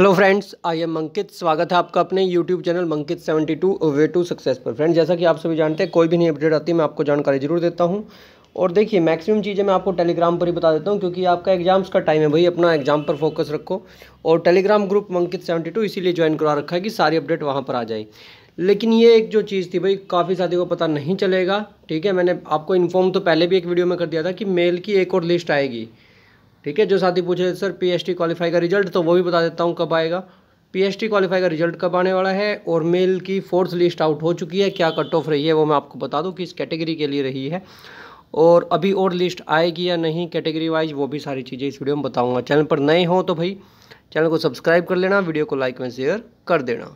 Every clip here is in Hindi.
hello friends I am Mankit स्वागत है आपका अपने YouTube channel Mankit 72 way to success पर फ्रेंड्स जैसा कि आप सभी जानते हैं कोई भी नहीं अपडेट आती है मैं आपको जानकारी जरूर देता हूं और देखिए मैक्सिमम चीज़ें मैं आपको टेलीग्राम पर ही बता देता हूं क्योंकि आपका एग्जाम्स का टाइम है भाई अपना एग्जाम पर फोकस रखो और टेलीग्राम ग्रुप मंकित सेवेंटी इसीलिए ज्वाइन करवा रखा है कि सारी अपडेट वहाँ पर आ जाए लेकिन ये एक जो चीज़ थी भाई काफ़ी साथी को पता नहीं चलेगा ठीक है मैंने आपको इन्फॉर्म तो पहले भी एक वीडियो में कर दिया था कि मेल की एक और लिस्ट आएगी ठीक है जो साथी पूछे सर पीएचटी क्वालिफाई का रिजल्ट तो वो भी बता देता हूँ कब आएगा पीएचटी क्वालिफाई का रिजल्ट कब आने वाला है और मेल की फोर्थ लिस्ट आउट हो चुकी है क्या कट ऑफ रही है वो मैं आपको बता दूँ किस कैटेगरी के लिए रही है और अभी और लिस्ट आएगी या नहीं कैटेगरी वाइज वो भी सारी चीज़ें इस वीडियो में बताऊँगा चैनल पर नए हों तो भाई चैनल को सब्सक्राइब कर लेना वीडियो को लाइक में शेयर कर देना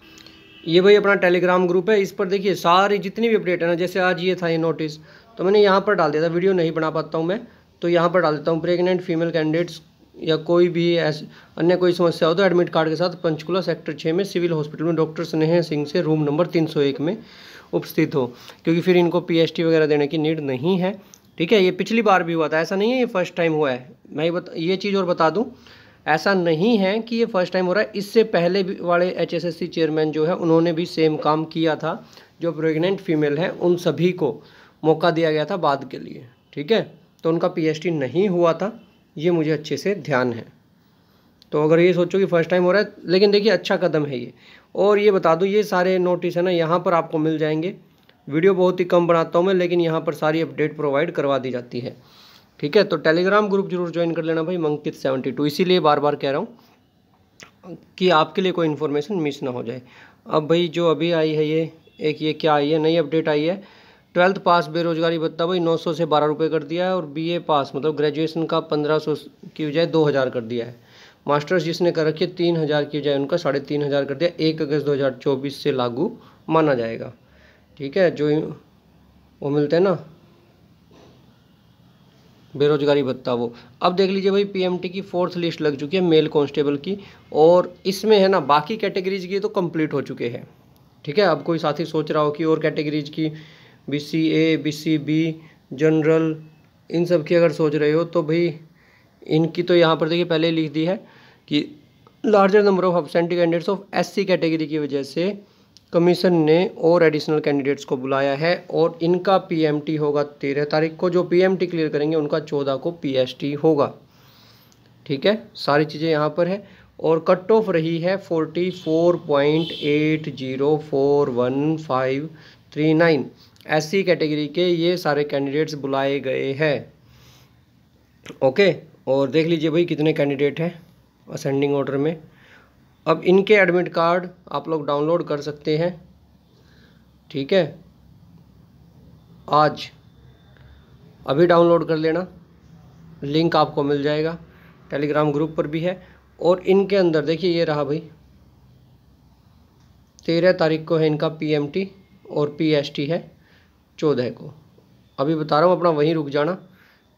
ये भाई अपना टेलीग्राम ग्रुप है इस पर देखिए सारी जितनी भी अपडेट है ना जैसे आज ये था ये नोटिस तो मैंने यहाँ पर डाल दिया था वीडियो नहीं बना पाता हूँ मैं तो यहाँ पर डाल देता हूँ प्रेग्नेंट फीमेल कैंडिडेट्स या कोई भी ऐसे अन्य कोई समस्या हो तो एडमिट कार्ड के साथ पंचकुला सेक्टर छः में सिविल हॉस्पिटल में डॉक्टर स्नेह सिंह से रूम नंबर 301 में उपस्थित हो क्योंकि फिर इनको पीएचटी वगैरह देने की नीड नहीं है ठीक है ये पिछली बार भी हुआ था ऐसा नहीं है ये फर्स्ट टाइम हुआ है मैं ये बता ये चीज़ और बता दूँ ऐसा नहीं है कि ये फर्स्ट टाइम हो रहा है इससे पहले भी वाले एच चेयरमैन जो है उन्होंने भी सेम काम किया था जो प्रेगनेंट फीमेल हैं उन सभी को मौका दिया गया था बाद के लिए ठीक है तो उनका पीएचडी नहीं हुआ था ये मुझे अच्छे से ध्यान है तो अगर ये सोचो कि फ़र्स्ट टाइम हो रहा है लेकिन देखिए अच्छा कदम है ये और ये बता दूँ ये सारे नोटिस है ना यहाँ पर आपको मिल जाएंगे वीडियो बहुत ही कम बनाता हूँ मैं लेकिन यहाँ पर सारी अपडेट प्रोवाइड करवा दी जाती है ठीक है तो टेलीग्राम ग्रुप जरूर ज्वाइन कर लेना भाई मंकित सेवेंटी टू इसीलिए बार बार कह रहा हूँ कि आपके लिए कोई इन्फॉर्मेशन मिस ना हो जाए अब भाई जो अभी आई है ये एक ये क्या आई है नई अपडेट आई है ट्वेल्थ पास बेरोजगारी भत्ता भाई नौ से बारह रुपये कर दिया है और बी पास मतलब ग्रेजुएशन का सौ की बजाय हज़ार कर दिया है मास्टर्स जिसने कर रखी है तीन हज़ार की बजाय उनका साढ़े तीन हज़ार कर दिया एक अगस्त दो हजार चौबीस से लागू माना जाएगा ठीक है जो वो मिलते हैं ना बेरोजगारी भत्ता वो अब देख लीजिए भाई पीएमटी की फोर्थ लिस्ट लग चुकी है मेल कांस्टेबल की और इसमें है ना बाकी कैटेगरीज की तो कंप्लीट हो चुके हैं ठीक है अब कोई साथी सोच रहा हो कि और कैटेगरीज की B C A B C B general इन सब की अगर सोच रहे हो तो भाई इनकी तो यहाँ पर देखिए पहले लिख दी है कि larger number of absentee candidates of SC category की वजह से कमीशन ने और एडिशनल कैंडिडेट्स को बुलाया है और इनका पीएमटी होगा तेरह तारीख को जो पीएमटी क्लियर करेंगे उनका चौदह को टी होगा ठीक है सारी चीज़ें यहाँ पर है और कट ऑफ रही है forty four point eight zero four one five three nine S category के ये सारे कैंडिडेट्स बुलाए गए हैं ओके और देख लीजिए भाई कितने कैंडिडेट हैं असेंडिंग ऑर्डर में अब इनके एडमिट कार्ड आप लोग डाउनलोड कर सकते हैं ठीक है आज अभी डाउनलोड कर लेना लिंक आपको मिल जाएगा टेलीग्राम ग्रुप पर भी है और इनके अंदर देखिए ये रहा भाई तेरह तारीख को है इनका पीएमटी और पीएसटी है चौदह को अभी बता रहा हूँ अपना वहीं रुक जाना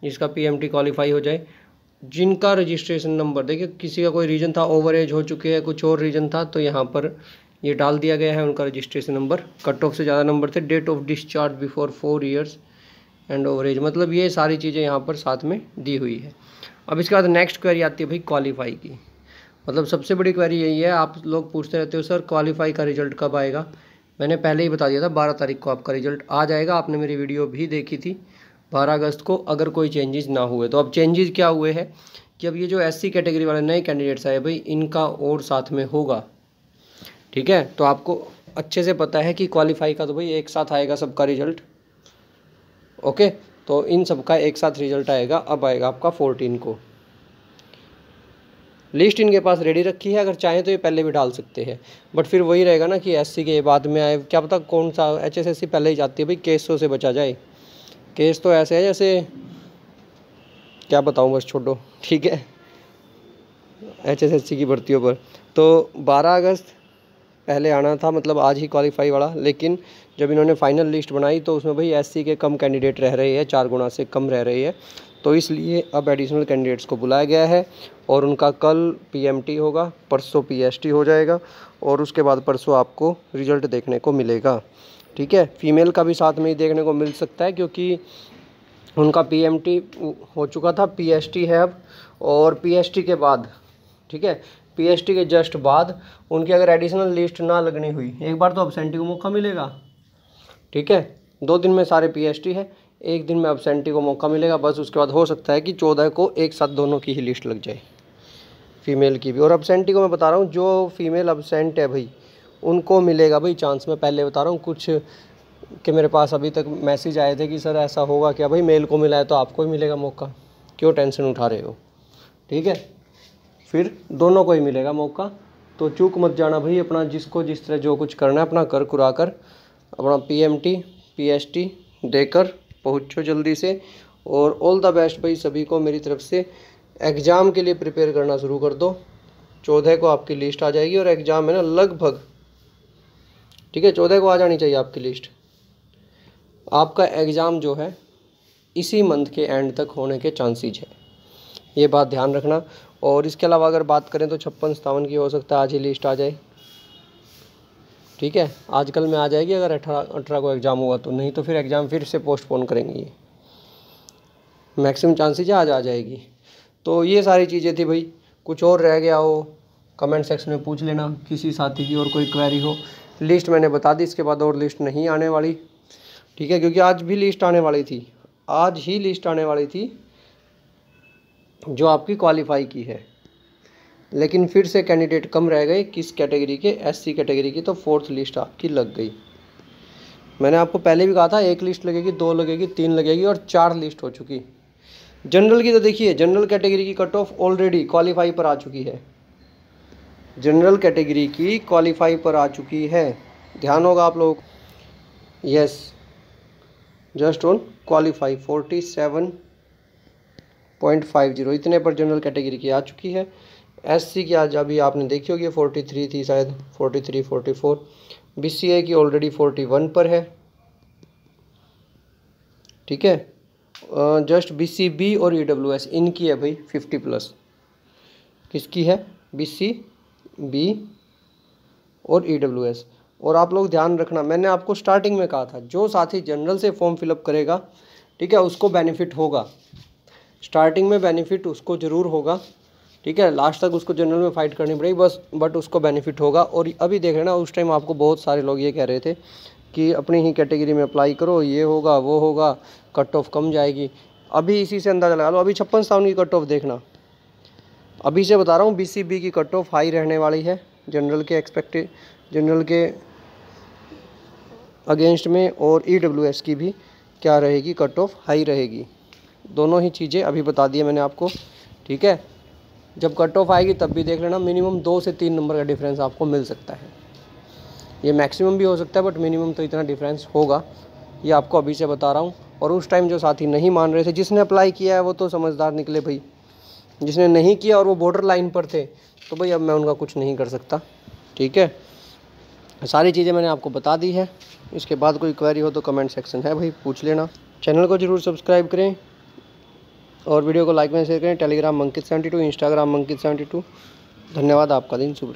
जिसका पीएमटी क्वालिफाई हो जाए जिनका रजिस्ट्रेशन नंबर देखिए किसी का कोई रीजन था ओवर एज हो चुके हैं कुछ और रीजन था तो यहाँ पर ये डाल दिया गया है उनका रजिस्ट्रेशन नंबर कट ऑफ से ज़्यादा नंबर थे date of discharge before four years and overage मतलब ये सारी चीज़ें यहाँ पर साथ में दी हुई है अब इसके बाद नेक्स्ट क्वेरी आती है भाई क्वालिफाई की मतलब सबसे बड़ी क्वेरी यही है आप लोग पूछते रहते हो सर क्वालिफाई का रिजल्ट कब आएगा मैंने पहले ही बता दिया था बारह तारीख को आपका रिजल्ट आ जाएगा आपने मेरी वीडियो भी देखी थी बारह अगस्त को अगर कोई चेंजेस ना हुए तो अब चेंजेस क्या हुए हैं कि अब ये जो एससी कैटेगरी वाले नए कैंडिडेट्स आए भाई इनका और साथ में होगा ठीक है तो आपको अच्छे से पता है कि क्वालिफाई का तो भाई एक साथ आएगा सबका रिजल्ट ओके तो इन सबका एक साथ रिजल्ट आएगा अब आएगा आपका फोर्टीन को लिस्ट इनके पास रेडी रखी है अगर चाहें तो ये पहले भी डाल सकते हैं बट फिर वही रहेगा ना कि एस के बाद में आए क्या पता कौन सा एच पहले ही जाती है भाई केसों तो से बचा जाए केस तो ऐसे है जैसे क्या बताऊँ बस छोड़ो ठीक है एच की भर्तियों पर तो 12 अगस्त पहले आना था मतलब आज ही क्वालिफाई वाला लेकिन जब इन्होंने फाइनल लिस्ट बनाई तो उसमें भाई एस के कम कैंडिडेट रह रहे हैं चार गुना से कम रह रही है तो इसलिए अब एडिशनल कैंडिडेट्स को बुलाया गया है और उनका कल पीएमटी होगा परसों पीएसटी हो जाएगा और उसके बाद परसों आपको रिजल्ट देखने को मिलेगा ठीक है फीमेल का भी साथ में ही देखने को मिल सकता है क्योंकि उनका पीएमटी हो चुका था पीएसटी है अब और पीएसटी के बाद ठीक है पीएसटी के जस्ट बाद उनकी अगर एडिशनल लिस्ट ना लगनी हुई एक बार तो अब को मौका मिलेगा ठीक है दो दिन में सारे पी है एक दिन में एबसेंटी को मौका मिलेगा बस उसके बाद हो सकता है कि चौदह को एक साथ दोनों की ही लिस्ट लग जाए फ़ीमेल की भी और एबसेंटी को मैं बता रहा हूँ जो फ़ीमेल एबसेंट है भाई उनको मिलेगा भाई चांस मैं पहले बता रहा हूँ कुछ कि मेरे पास अभी तक मैसेज आए थे कि सर ऐसा होगा क्या भाई मेल को मिला है तो आपको ही मिलेगा मौका क्यों टेंशन उठा रहे हो ठीक है फिर दोनों को ही मिलेगा मौका तो चूक मत जाना भाई अपना जिसको जिस तरह जो कुछ करना है अपना कर कुरा कर अपना P M T P T देकर पहुँचो जल्दी से और ऑल द बेस्ट भाई सभी को मेरी तरफ से एग्ज़ाम के लिए प्रिपेयर करना शुरू कर दो चौदह को आपकी लिस्ट आ जाएगी और एग्ज़ाम है ना लगभग ठीक है चौदह को आ जानी चाहिए आपकी लिस्ट आपका एग्ज़ाम जो है इसी मंथ के एंड तक होने के चांसेज है ये बात ध्यान रखना और इसके अलावा अगर बात करें तो छप्पन सतावन की हो सकता है आज ही लिस्ट आ जाए ठीक है आजकल में आ जाएगी अगर अठारह अठारह को एग्ज़ाम होगा तो नहीं तो फिर एग्ज़ाम फिर से पोस्टपोन करेंगे ये मैक्सिमम चांसेज आज आ जाएगी तो ये सारी चीज़ें थी भाई कुछ और रह गया हो कमेंट सेक्शन में पूछ लेना किसी साथी की और कोई क्वेरी हो लिस्ट मैंने बता दी इसके बाद और लिस्ट नहीं आने वाली ठीक है क्योंकि आज भी लिस्ट आने वाली थी आज ही लिस्ट आने वाली थी जो आपकी क्वालिफाई की है लेकिन फिर से कैंडिडेट कम रह गए किस कैटेगरी के एससी कैटेगरी की तो फोर्थ लिस्ट आपकी लग गई मैंने आपको पहले भी कहा था एक लिस्ट लगेगी दो लगेगी तीन लगेगी और चार लिस्ट हो चुकी जनरल की तो देखिए जनरल कैटेगरी की कट ऑफ ऑलरेडी क्वालिफाई पर आ चुकी है जनरल कैटेगरी की क्वालिफाई पर आ चुकी है ध्यान होगा आप लोग yes just on qualify forty seven point five zero इतने पर जनरल कैटेगरी की आ चुकी है एससी की आज अभी आपने देखी होगी 43 थी शायद 43 44 बीसीए की ऑलरेडी 41 पर है ठीक है जस्ट बीसीबी और ईडब्ल्यूएस e इनकी है भाई 50 प्लस किसकी है बीसीबी और ईडब्ल्यूएस e और आप लोग ध्यान रखना मैंने आपको स्टार्टिंग में कहा था जो साथी जनरल से फॉर्म फिलअप करेगा ठीक है उसको बेनिफिट होगा स्टार्टिंग में बेनिफिट उसको ज़रूर होगा ठीक है लास्ट तक उसको जनरल में फाइट करनी पड़ेगी बस बट उसको बेनिफिट होगा और अभी देख रहे ना उस टाइम आपको बहुत सारे लोग ये कह रहे थे कि अपनी ही कैटेगरी में अप्लाई करो ये होगा वो होगा कट ऑफ कम जाएगी अभी इसी से अंदाज़ा लगा लो अभी छप्पन साउंड की कट ऑफ देखना अभी से बता रहा हूँ बी बी की कट ऑफ हाई रहने वाली है जनरल के एक्सपेक्टे जनरल के अगेंस्ट में और ई e की भी क्या रहेगी कट ऑफ हाई रहेगी दोनों ही चीज़ें अभी बता दिए मैंने आपको ठीक है जब कट ऑफ आएगी तब भी देख लेना मिनिमम दो से तीन नंबर का डिफरेंस आपको मिल सकता है ये मैक्सिमम भी हो सकता है बट मिनिमम तो इतना डिफरेंस होगा ये आपको अभी से बता रहा हूँ और उस टाइम जो साथी नहीं मान रहे थे जिसने अप्लाई किया है वो तो समझदार निकले भाई जिसने नहीं किया और वो बॉर्डर लाइन पर थे तो भाई अब मैं उनका कुछ नहीं कर सकता ठीक है सारी चीज़ें मैंने आपको बता दी है इसके बाद कोई क्वेरी हो तो कमेंट सेक्शन है भाई पूछ लेना चैनल को ज़रूर सब्सक्राइब करें और वीडियो को लाइक में शेयर करें Telegram Mankit seventy two Instagram Mankit seventy two धन्यवाद आपका दिन शुभ